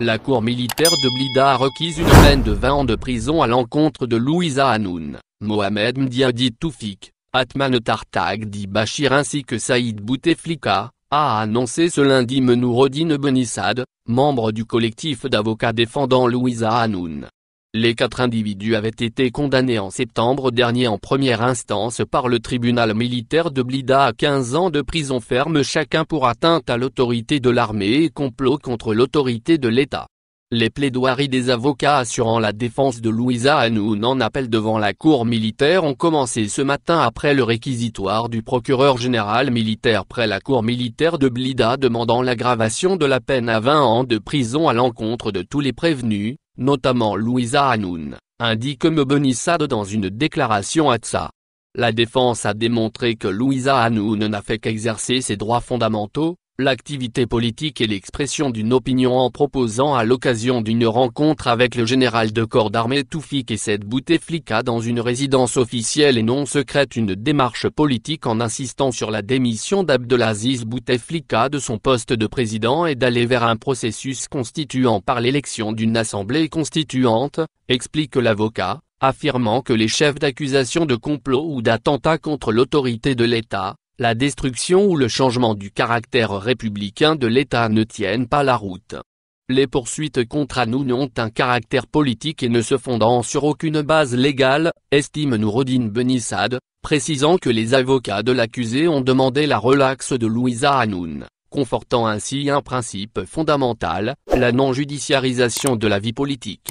La cour militaire de Blida a requis une peine de 20 ans de prison à l'encontre de Louisa Hanoun, Mohamed Mdiadi Toufik, Atman Tartagdi Bachir ainsi que Saïd Bouteflika, a annoncé ce lundi Menourodine Benissad, membre du collectif d'avocats défendant Louisa Hanoun. Les quatre individus avaient été condamnés en septembre dernier en première instance par le tribunal militaire de Blida à 15 ans de prison ferme chacun pour atteinte à l'autorité de l'armée et complot contre l'autorité de l'État. Les plaidoiries des avocats assurant la défense de Louisa Hanoun en appel devant la cour militaire ont commencé ce matin après le réquisitoire du procureur général militaire près la cour militaire de Blida demandant l'aggravation de la peine à 20 ans de prison à l'encontre de tous les prévenus, notamment Louisa Hanoun, indique Mebenissade dans une déclaration à Tsa. La défense a démontré que Louisa Hanoun n'a fait qu'exercer ses droits fondamentaux, l'activité politique et l'expression d'une opinion en proposant à l'occasion d'une rencontre avec le général de corps d'armée Toufik et cette Bouteflika dans une résidence officielle et non secrète une démarche politique en insistant sur la démission d'Abdelaziz Bouteflika de son poste de président et d'aller vers un processus constituant par l'élection d'une assemblée constituante, explique l'avocat affirmant que les chefs d'accusation de complot ou d'attentat contre l'autorité de l'État, la destruction ou le changement du caractère républicain de l'État ne tiennent pas la route. Les poursuites contre nous ont un caractère politique et ne se fondant sur aucune base légale, estime Nourodine Benissad, précisant que les avocats de l'accusé ont demandé la relaxe de Louisa Hanoun, confortant ainsi un principe fondamental, la non-judiciarisation de la vie politique.